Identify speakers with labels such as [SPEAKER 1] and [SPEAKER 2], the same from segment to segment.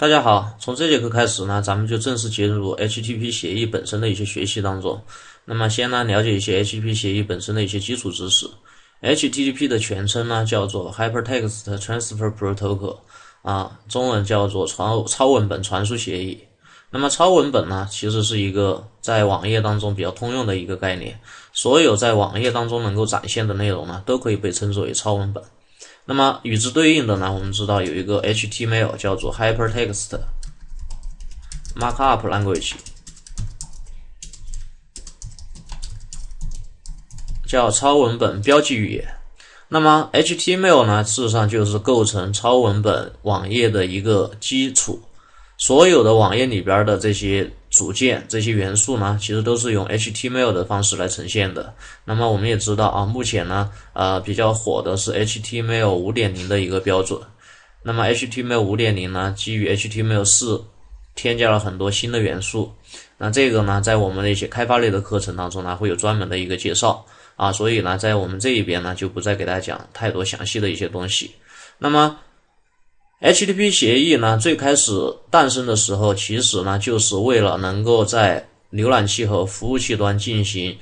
[SPEAKER 1] 大家好，从这节课开始呢，咱们就正式进入 HTTP 协议本身的一些学习当中。那么，先呢了解一些 HTTP 协议本身的一些基础知识。HTTP 的全称呢叫做 Hypertext Transfer Protocol，啊，中文叫做传超文本传输协议。那么超文本呢，其实是一个在网页当中比较通用的一个概念，所有在网页当中能够展现的内容呢，都可以被称作为超文本。那么与之对应的呢，我们知道有一个 HTML，叫做 Hyper Text Markup Language，叫超文本标记语言。那么 HTML 呢，事实上就是构成超文本网页的一个基础，所有的网页里边的这些。组件这些元素呢，其实都是用 HTML 的方式来呈现的。那么我们也知道啊，目前呢，呃，比较火的是 HTML 5.0的一个标准。那么 HTML 5.0呢，基于 HTML 4，添加了很多新的元素。那这个呢，在我们的一些开发类的课程当中呢，会有专门的一个介绍啊。所以呢，在我们这一边呢，就不再给大家讲太多详细的一些东西。那么。HTTP 协议呢，最开始诞生的时候，其实呢就是为了能够在浏览器和服务器端进行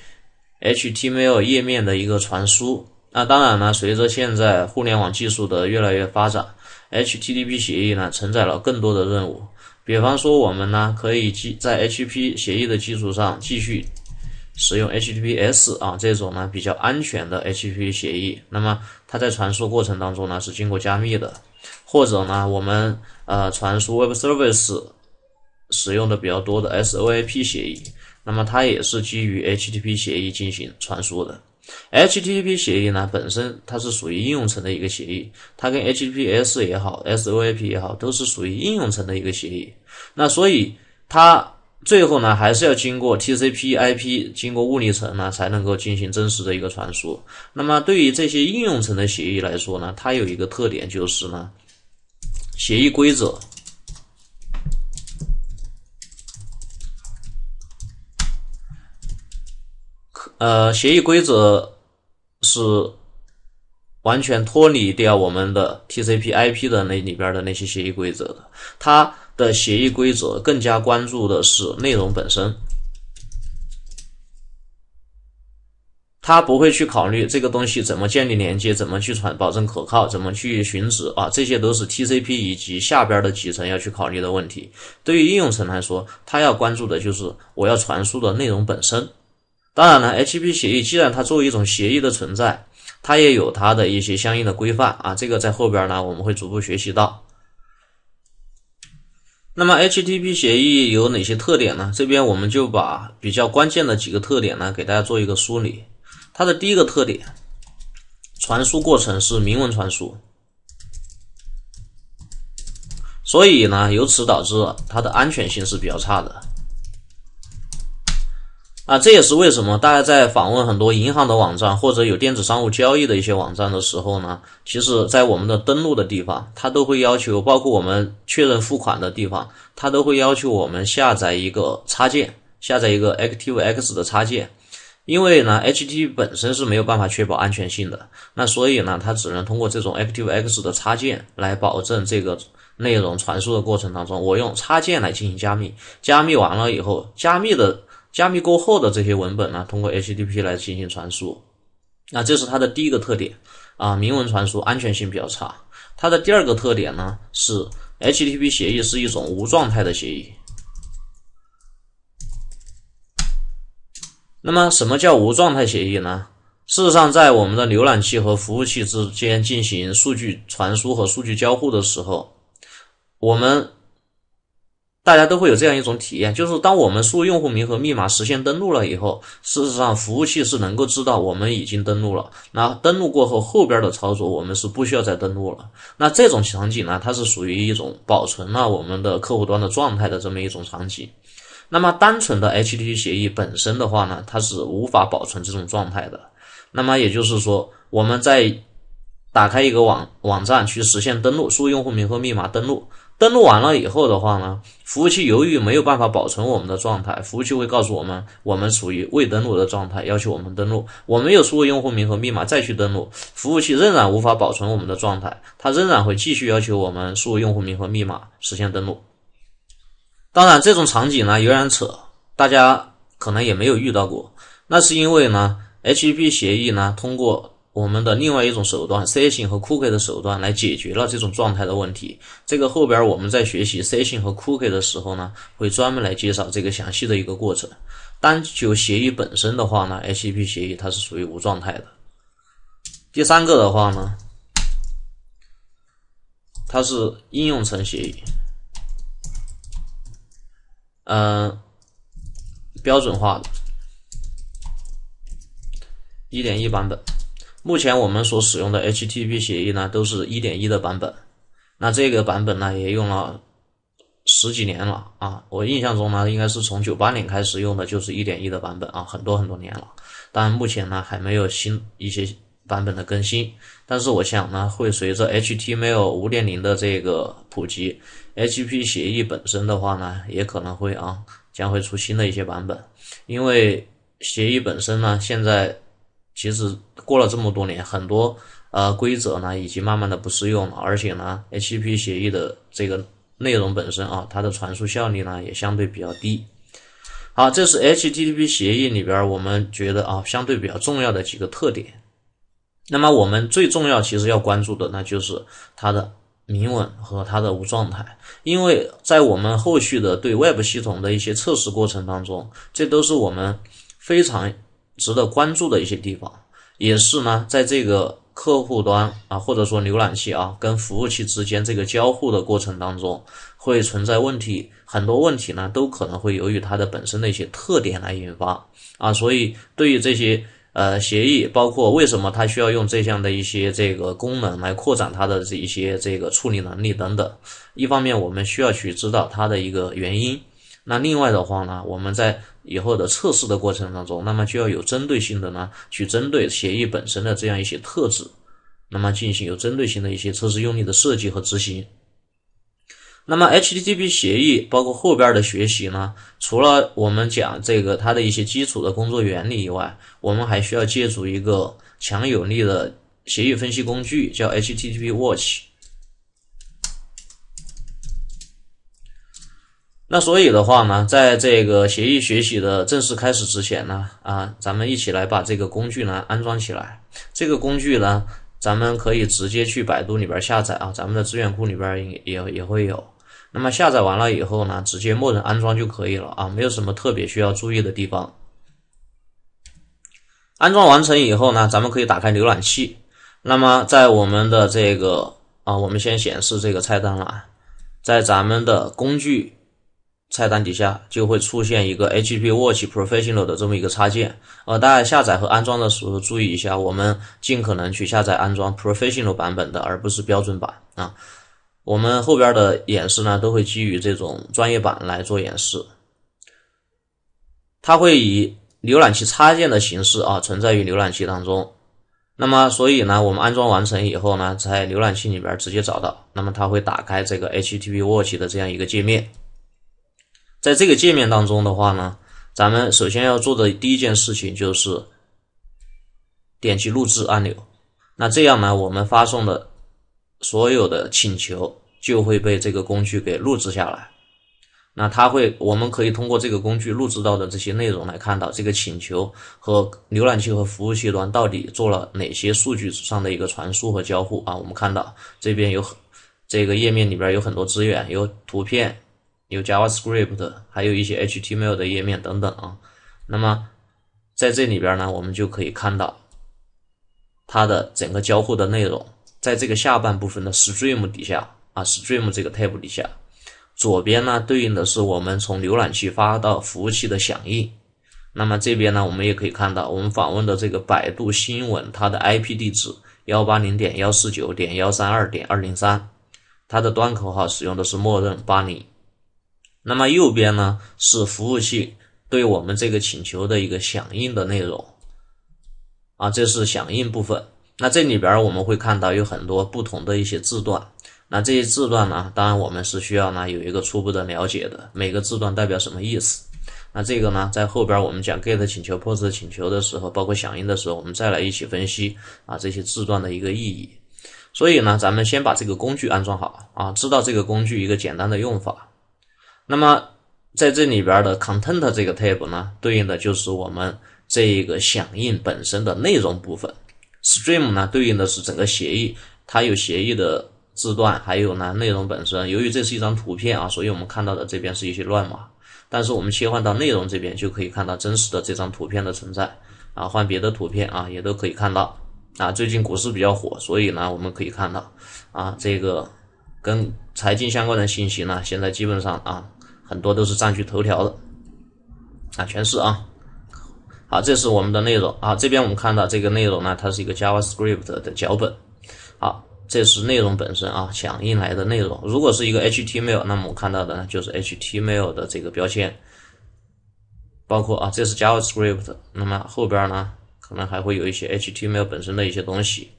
[SPEAKER 1] HTML 页面的一个传输。那当然呢，随着现在互联网技术的越来越发展，HTTP 协议呢承载了更多的任务。比方说，我们呢可以基在 HTTP 协议的基础上继续使用 HTTPS 啊，这种呢比较安全的 HTTP 协议。那么它在传输过程当中呢是经过加密的。或者呢，我们呃传输 Web Service 使用的比较多的 SOAP 协议，那么它也是基于 HTTP 协议进行传输的。HTTP 协议呢本身它是属于应用层的一个协议，它跟 HTTPS 也好，SOAP 也好，都是属于应用层的一个协议。那所以它。最后呢，还是要经过 TCP/IP，经过物理层呢，才能够进行真实的一个传输。那么对于这些应用层的协议来说呢，它有一个特点就是呢，协议规则，呃，协议规则是完全脱离掉我们的 TCP/IP 的那里边的那些协议规则的，它。的协议规则更加关注的是内容本身，它不会去考虑这个东西怎么建立连接，怎么去传保证可靠，怎么去寻址啊，这些都是 TCP 以及下边的几层要去考虑的问题。对于应用层来说，它要关注的就是我要传输的内容本身。当然了 h p 协议既然它作为一种协议的存在，它也有它的一些相应的规范啊，这个在后边呢我们会逐步学习到。那么 HTTP 协议有哪些特点呢？这边我们就把比较关键的几个特点呢，给大家做一个梳理。它的第一个特点，传输过程是明文传输，所以呢，由此导致它的安全性是比较差的。啊，这也是为什么大家在访问很多银行的网站或者有电子商务交易的一些网站的时候呢，其实，在我们的登录的地方，它都会要求，包括我们确认付款的地方，它都会要求我们下载一个插件，下载一个 ActiveX 的插件，因为呢，HTTP 本身是没有办法确保安全性的，那所以呢，它只能通过这种 ActiveX 的插件来保证这个内容传输的过程当中，我用插件来进行加密，加密完了以后，加密的。加密过后的这些文本呢，通过 HTTP 来进行传输，那这是它的第一个特点啊。明文传输安全性比较差。它的第二个特点呢，是 HTTP 协议是一种无状态的协议。那么，什么叫无状态协议呢？事实上，在我们的浏览器和服务器之间进行数据传输和数据交互的时候，我们大家都会有这样一种体验，就是当我们输入用户名和密码实现登录了以后，事实上服务器是能够知道我们已经登录了。那登录过后，后边的操作我们是不需要再登录了。那这种场景呢，它是属于一种保存了我们的客户端的状态的这么一种场景。那么单纯的 HTTP 协议本身的话呢，它是无法保存这种状态的。那么也就是说，我们在打开一个网网站去实现登录，输入用户名和密码登录。登录完了以后的话呢，服务器由于没有办法保存我们的状态，服务器会告诉我们我们属于未登录的状态，要求我们登录。我们又输入用户名和密码再去登录，服务器仍然无法保存我们的状态，它仍然会继续要求我们输入用户名和密码实现登录。当然，这种场景呢有点扯，大家可能也没有遇到过。那是因为呢，HTTP 协议呢通过。我们的另外一种手段，session 和 cookie 的手段，来解决了这种状态的问题。这个后边我们在学习 session 和 cookie 的时候呢，会专门来介绍这个详细的一个过程。单就协议本身的话呢，HTTP 协议它是属于无状态的。第三个的话呢，它是应用层协议，嗯，标准化的1.1版本。目前我们所使用的 HTTP 协议呢，都是一点一的版本。那这个版本呢，也用了十几年了啊。我印象中呢，应该是从九八年开始用的就是一点一的版本啊，很多很多年了。但目前呢，还没有新一些版本的更新。但是我想呢，会随着 h t m l 五点零的这个普及，HTTP 协议本身的话呢，也可能会啊，将会出新的一些版本。因为协议本身呢，现在。其实过了这么多年，很多呃规则呢已经慢慢的不适用了，而且呢，HTTP 协议的这个内容本身啊，它的传输效率呢也相对比较低。好，这是 HTTP 协议里边我们觉得啊相对比较重要的几个特点。那么我们最重要其实要关注的那就是它的明文和它的无状态，因为在我们后续的对 Web 系统的一些测试过程当中，这都是我们非常。值得关注的一些地方，也是呢，在这个客户端啊，或者说浏览器啊，跟服务器之间这个交互的过程当中，会存在问题。很多问题呢，都可能会由于它的本身的一些特点来引发啊。所以，对于这些呃协议，包括为什么它需要用这项的一些这个功能来扩展它的这一些这个处理能力等等，一方面我们需要去知道它的一个原因，那另外的话呢，我们在以后的测试的过程当中，那么就要有针对性的呢，去针对协议本身的这样一些特质，那么进行有针对性的一些测试用例的设计和执行。那么 HTTP 协议包括后边的学习呢，除了我们讲这个它的一些基础的工作原理以外，我们还需要借助一个强有力的协议分析工具，叫 HTTP Watch。那所以的话呢，在这个协议学习的正式开始之前呢，啊，咱们一起来把这个工具呢安装起来。这个工具呢，咱们可以直接去百度里边下载啊，咱们的资源库里边也也也会有。那么下载完了以后呢，直接默认安装就可以了啊，没有什么特别需要注意的地方。安装完成以后呢，咱们可以打开浏览器。那么在我们的这个啊，我们先显示这个菜单了，在咱们的工具。菜单底下就会出现一个 h p Watch Professional 的这么一个插件，呃，大家下载和安装的时候注意一下，我们尽可能去下载安装 Professional 版本的，而不是标准版啊。我们后边的演示呢，都会基于这种专业版来做演示。它会以浏览器插件的形式啊存在于浏览器当中。那么，所以呢，我们安装完成以后呢，在浏览器里边直接找到，那么它会打开这个 HTTP Watch 的这样一个界面。在这个界面当中的话呢，咱们首先要做的第一件事情就是点击录制按钮。那这样呢，我们发送的所有的请求就会被这个工具给录制下来。那它会，我们可以通过这个工具录制到的这些内容来看到这个请求和浏览器和服务器端到底做了哪些数据上的一个传输和交互啊。我们看到这边有很这个页面里边有很多资源，有图片。有 JavaScript，还有一些 HTML 的页面等等啊。那么在这里边呢，我们就可以看到它的整个交互的内容，在这个下半部分的 Stream 底下啊，Stream 这个 t a b e 底下，左边呢对应的是我们从浏览器发到服务器的响应。那么这边呢，我们也可以看到，我们访问的这个百度新闻，它的 IP 地址幺八零点幺四九点幺三二点二零三，它的端口号使用的是默认八零。那么右边呢是服务器对我们这个请求的一个响应的内容啊，这是响应部分。那这里边我们会看到有很多不同的一些字段。那这些字段呢，当然我们是需要呢有一个初步的了解的，每个字段代表什么意思。那这个呢，在后边我们讲 GET 请求、POST 请求的时候，包括响应的时候，我们再来一起分析啊这些字段的一个意义。所以呢，咱们先把这个工具安装好啊，知道这个工具一个简单的用法。那么在这里边的 content 这个 t a b 呢，对应的就是我们这一个响应本身的内容部分。stream 呢，对应的是整个协议，它有协议的字段，还有呢内容本身。由于这是一张图片啊，所以我们看到的这边是一些乱码。但是我们切换到内容这边，就可以看到真实的这张图片的存在。啊，换别的图片啊，也都可以看到。啊，最近股市比较火，所以呢，我们可以看到啊，这个跟财经相关的信息呢，现在基本上啊。很多都是占据头条的啊，全是啊。好，这是我们的内容啊。这边我们看到这个内容呢，它是一个 JavaScript 的脚本。好，这是内容本身啊，响应来的内容。如果是一个 HTML，那么我看到的呢就是 HTML 的这个标签。包括啊，这是 JavaScript，那么后边呢，可能还会有一些 HTML 本身的一些东西。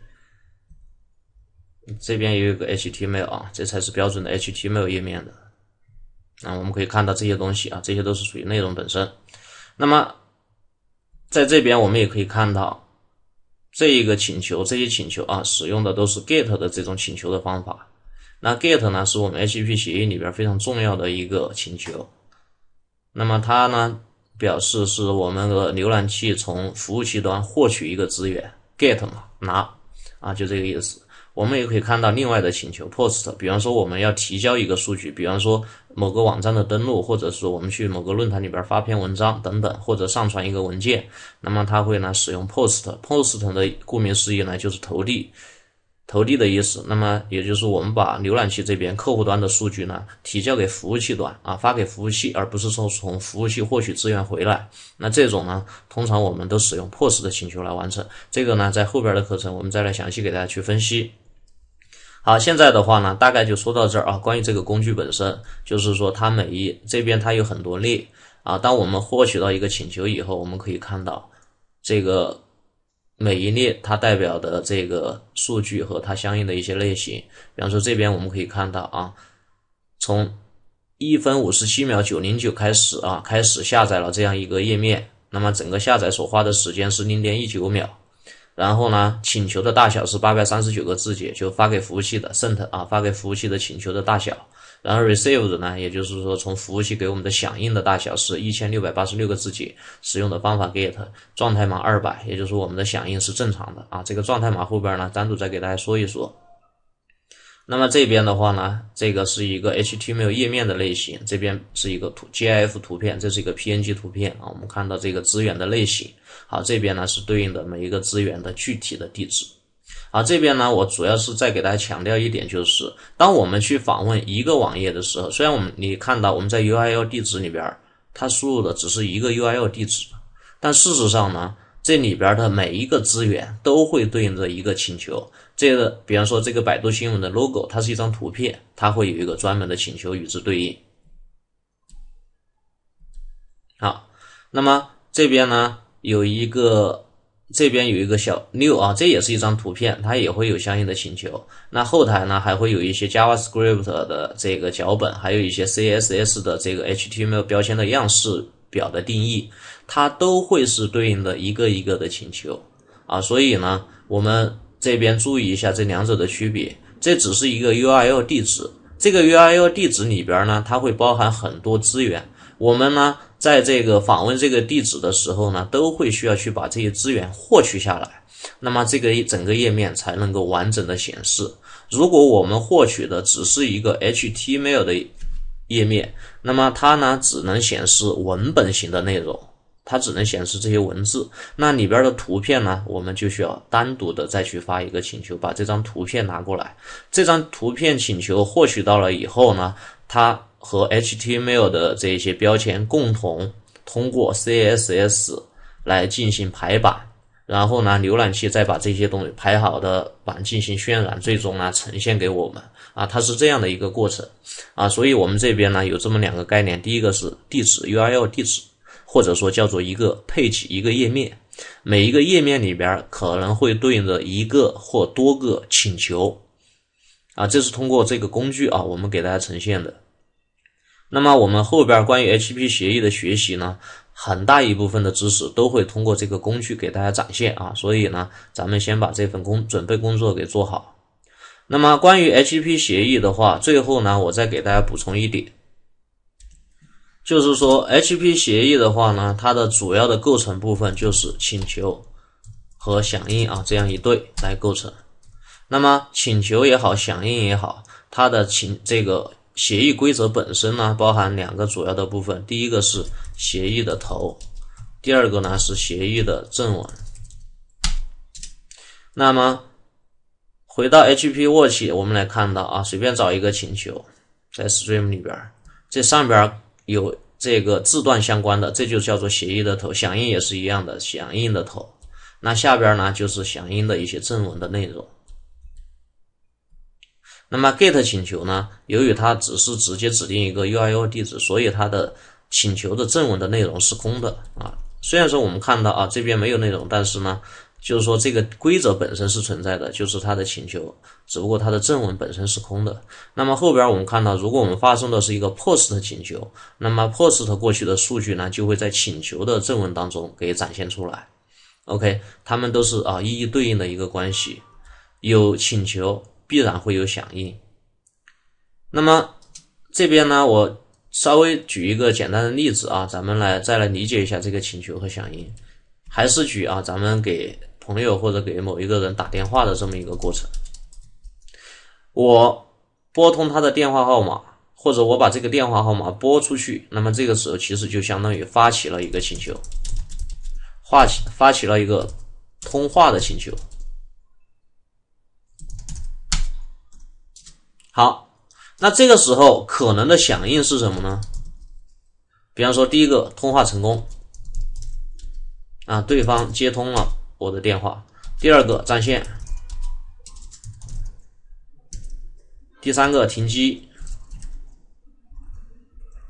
[SPEAKER 1] 这边也有一个 HTML 啊，这才是标准的 HTML 页面的。那我们可以看到这些东西啊，这些都是属于内容本身。那么在这边我们也可以看到这一个请求，这些请求啊使用的都是 GET 的这种请求的方法。那 GET 呢是我们 HTTP 协议里边非常重要的一个请求。那么它呢表示是我们的浏览器从服务器端获取一个资源，GET 嘛，拿啊，就这个意思。我们也可以看到另外的请求 POST，比方说我们要提交一个数据，比方说某个网站的登录，或者说我们去某个论坛里边发篇文章等等，或者上传一个文件，那么它会呢使用 POST。POST 的顾名思义呢就是投递、投递的意思。那么也就是我们把浏览器这边客户端的数据呢提交给服务器端啊，发给服务器，而不是说从服务器获取资源回来。那这种呢，通常我们都使用 POST 的请求来完成。这个呢，在后边的课程我们再来详细给大家去分析。好，现在的话呢，大概就说到这儿啊。关于这个工具本身，就是说它每一这边它有很多列啊。当我们获取到一个请求以后，我们可以看到这个每一列它代表的这个数据和它相应的一些类型。比方说这边我们可以看到啊，从一分五十七秒九零九开始啊，开始下载了这样一个页面。那么整个下载所花的时间是零点一九秒。然后呢，请求的大小是八百三十九个字节，就发给服务器的 s e n t 啊，发给服务器的请求的大小。然后 receive d 呢，也就是说从服务器给我们的响应的大小是一千六百八十六个字节，使用的方法 get，状态码二百，也就是我们的响应是正常的啊。这个状态码后边呢，单独再给大家说一说。那么这边的话呢，这个是一个 HTML 页面的类型，这边是一个图 GIF 图片，这是一个 PNG 图片啊。我们看到这个资源的类型，好，这边呢是对应的每一个资源的具体的地址，好，这边呢我主要是再给大家强调一点，就是当我们去访问一个网页的时候，虽然我们你看到我们在 URL 地址里边，它输入的只是一个 URL 地址，但事实上呢，这里边的每一个资源都会对应着一个请求。这个，比方说这个百度新闻的 logo，它是一张图片，它会有一个专门的请求与之对应。好，那么这边呢有一个，这边有一个小六啊，这也是一张图片，它也会有相应的请求。那后台呢还会有一些 JavaScript 的这个脚本，还有一些 CSS 的这个 HTML 标签的样式表的定义，它都会是对应的一个一个的请求啊。所以呢，我们这边注意一下这两者的区别，这只是一个 URL 地址，这个 URL 地址里边呢，它会包含很多资源，我们呢在这个访问这个地址的时候呢，都会需要去把这些资源获取下来，那么这个整个页面才能够完整的显示。如果我们获取的只是一个 HTML 的页面，那么它呢只能显示文本型的内容。它只能显示这些文字，那里边的图片呢？我们就需要单独的再去发一个请求，把这张图片拿过来。这张图片请求获取到了以后呢，它和 HTML 的这些标签共同通过 CSS 来进行排版，然后呢，浏览器再把这些东西排好的版进行渲染，最终呢呈现给我们。啊，它是这样的一个过程。啊，所以我们这边呢有这么两个概念，第一个是地址，URL 地址。或者说叫做一个 page 一个页面，每一个页面里边可能会对应着一个或多个请求，啊，这是通过这个工具啊，我们给大家呈现的。那么我们后边关于 h p 协议的学习呢，很大一部分的知识都会通过这个工具给大家展现啊，所以呢，咱们先把这份工准备工作给做好。那么关于 h p 协议的话，最后呢，我再给大家补充一点。就是说，H P 协议的话呢，它的主要的构成部分就是请求和响应啊，这样一对来构成。那么请求也好，响应也好，它的请这个协议规则本身呢，包含两个主要的部分，第一个是协议的头，第二个呢是协议的正文。那么回到 H P Watch，我们来看到啊，随便找一个请求在 Stream 里边，这上边。有这个字段相关的，这就叫做协议的头，响应也是一样的，响应的头。那下边呢，就是响应的一些正文的内容。那么 get 请求呢，由于它只是直接指定一个 URL 地址，所以它的请求的正文的内容是空的啊。虽然说我们看到啊这边没有内容，但是呢。就是说，这个规则本身是存在的，就是它的请求，只不过它的正文本身是空的。那么后边我们看到，如果我们发送的是一个 POST 的请求，那么 POST 过去的数据呢，就会在请求的正文当中给展现出来。OK，它们都是啊一一对应的一个关系，有请求必然会有响应。那么这边呢，我稍微举一个简单的例子啊，咱们来再来理解一下这个请求和响应。还是举啊，咱们给。朋友或者给某一个人打电话的这么一个过程，我拨通他的电话号码，或者我把这个电话号码拨出去，那么这个时候其实就相当于发起了一个请求，发起发起了一个通话的请求。好，那这个时候可能的响应是什么呢？比方说第一个通话成功，啊，对方接通了。我的电话，第二个占线，第三个停机，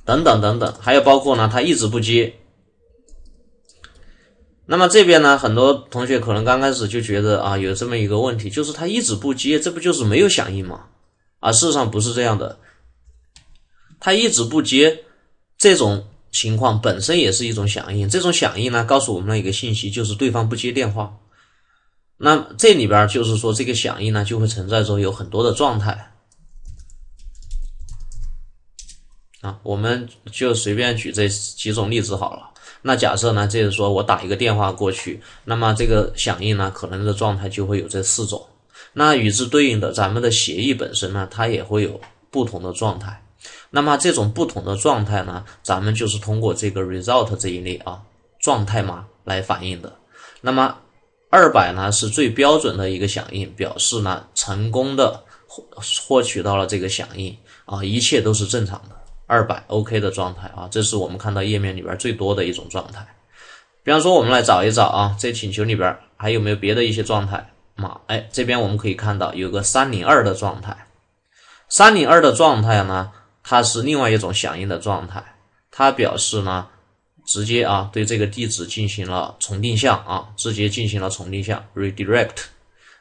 [SPEAKER 1] 等等等等，还有包括呢，他一直不接。那么这边呢，很多同学可能刚开始就觉得啊，有这么一个问题，就是他一直不接，这不就是没有响应吗？啊，事实上不是这样的，他一直不接，这种。情况本身也是一种响应，这种响应呢，告诉我们了一个信息，就是对方不接电话。那这里边就是说，这个响应呢，就会存在着有很多的状态啊。我们就随便举这几种例子好了。那假设呢，就是说我打一个电话过去，那么这个响应呢，可能的状态就会有这四种。那与之对应的，咱们的协议本身呢，它也会有不同的状态。那么这种不同的状态呢，咱们就是通过这个 result 这一类啊状态码来反映的。那么二百呢是最标准的一个响应，表示呢成功的获获取到了这个响应啊，一切都是正常的，二百 OK 的状态啊，这是我们看到页面里边最多的一种状态。比方说我们来找一找啊，这请求里边还有没有别的一些状态码？哎，这边我们可以看到有个三零二的状态，三零二的状态呢？它是另外一种响应的状态，它表示呢，直接啊对这个地址进行了重定向啊，直接进行了重定向 （redirect）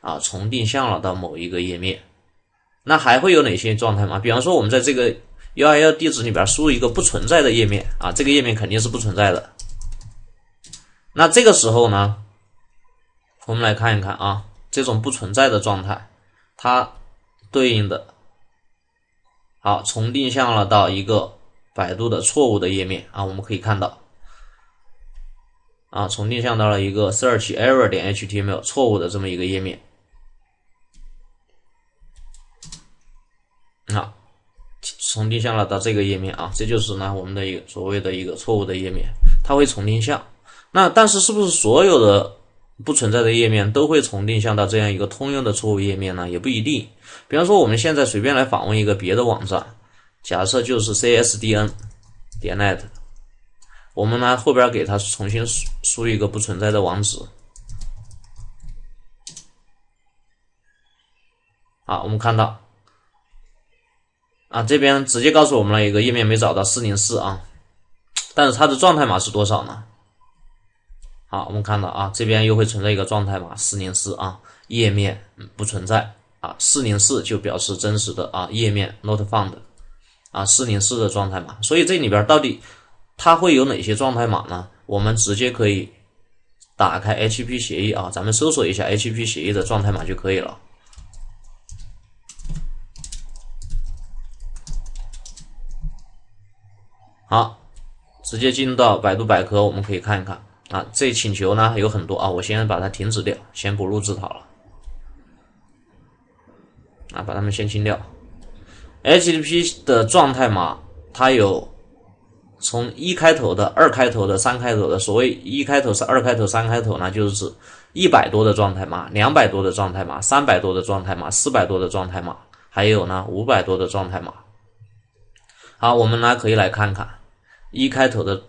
[SPEAKER 1] 啊，重定向了到某一个页面。那还会有哪些状态吗？比方说我们在这个 URL 地址里边输入一个不存在的页面啊，这个页面肯定是不存在的。那这个时候呢，我们来看一看啊，这种不存在的状态，它对应的。好，重定向了到一个百度的错误的页面啊，我们可以看到，啊，重定向到了一个 search error 点 html 错误的这么一个页面，啊，重定向了到这个页面啊，这就是呢我们的一个所谓的一个错误的页面，它会重定向。那但是是不是所有的？不存在的页面都会重定向到这样一个通用的错误页面呢，也不一定。比方说，我们现在随便来访问一个别的网站，假设就是 c s d n 点 net，我们呢后边给它重新输一个不存在的网址。好，我们看到啊，这边直接告诉我们了一个页面没找到四零四啊，但是它的状态码是多少呢？好，我们看到啊，这边又会存在一个状态码404啊，页面不存在啊，404就表示真实的啊，页面 not found 啊，404的状态码。所以这里边到底它会有哪些状态码呢？我们直接可以打开 h p 协议啊，咱们搜索一下 h p 协议的状态码就可以了。好，直接进入到百度百科，我们可以看一看。啊，这请求呢有很多啊，我先把它停止掉，先不录制好了。啊，把它们先清掉。HTTP 的状态码，它有从一开头的、二开头的、三开头的。所谓一开头是二开头、三开头，呢，就是指一百多的状态码、两百多的状态码、三百多的状态码、四百多的状态码，还有呢五百多的状态码。好，我们呢可以来看看一开头的。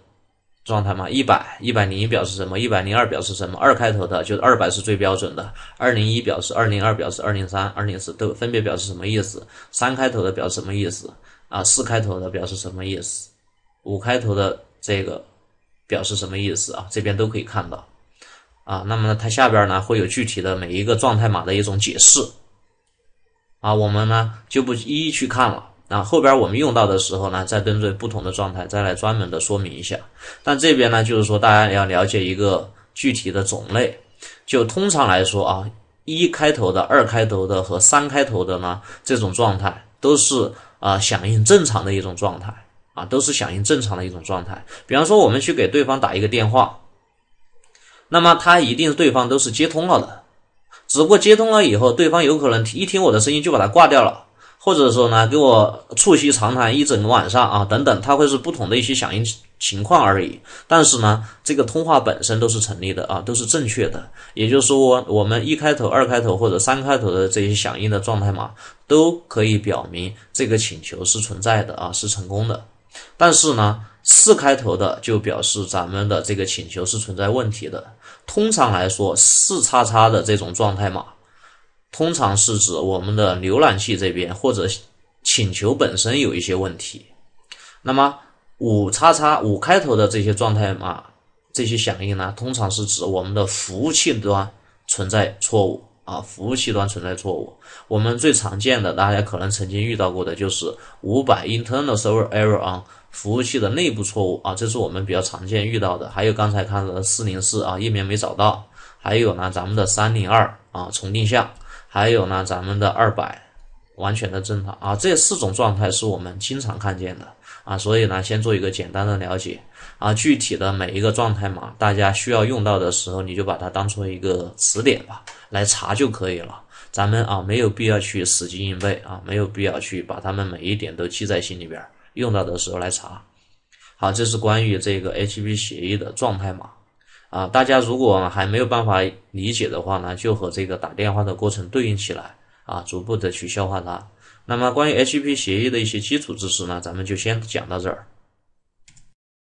[SPEAKER 1] 状态码一百一百零一表示什么？一百零二表示什么？二开头的，就是二百是最标准的。二零一表示，二零二表示，二零三、二零四都分别表示什么意思？三开头的表示什么意思？啊，四开头的表示什么意思？五开头的这个表示什么意思啊？这边都可以看到，啊，那么呢，它下边呢会有具体的每一个状态码的一种解释，啊，我们呢就不一一去看了。那后边我们用到的时候呢，再根据不同的状态再来专门的说明一下。但这边呢，就是说大家要了解一个具体的种类，就通常来说啊，一开头的、二开头的和三开头的呢，这种状态都是啊响应正常的一种状态啊，都是响应正常的一种状态。比方说我们去给对方打一个电话，那么他一定对方都是接通了的，只不过接通了以后，对方有可能一听我的声音就把它挂掉了。或者说呢，给我促膝长谈一整个晚上啊，等等，它会是不同的一些响应情况而已。但是呢，这个通话本身都是成立的啊，都是正确的。也就是说，我我们一开头、二开头或者三开头的这些响应的状态码，都可以表明这个请求是存在的啊，是成功的。但是呢，四开头的就表示咱们的这个请求是存在问题的。通常来说，四叉叉的这种状态码。通常是指我们的浏览器这边或者请求本身有一些问题。那么五叉叉五开头的这些状态码，这些响应呢，通常是指我们的服务器端存在错误啊，服务器端存在错误。我们最常见的，大家可能曾经遇到过的就是五百 Internal Server Error 啊，服务器的内部错误啊，这是我们比较常见遇到的。还有刚才看到四零四啊，页面没找到。还有呢，咱们的三零二啊，重定向。还有呢，咱们的二百完全的正常啊，这四种状态是我们经常看见的啊，所以呢，先做一个简单的了解啊，具体的每一个状态嘛，大家需要用到的时候，你就把它当做一个词典吧，来查就可以了。咱们啊，没有必要去死记硬背啊，没有必要去把它们每一点都记在心里边，用到的时候来查。好，这是关于这个 H P 协议的状态码。啊，大家如果还没有办法理解的话呢，就和这个打电话的过程对应起来啊，逐步的去消化它。那么关于 h p 协议的一些基础知识呢，咱们就先讲到这儿。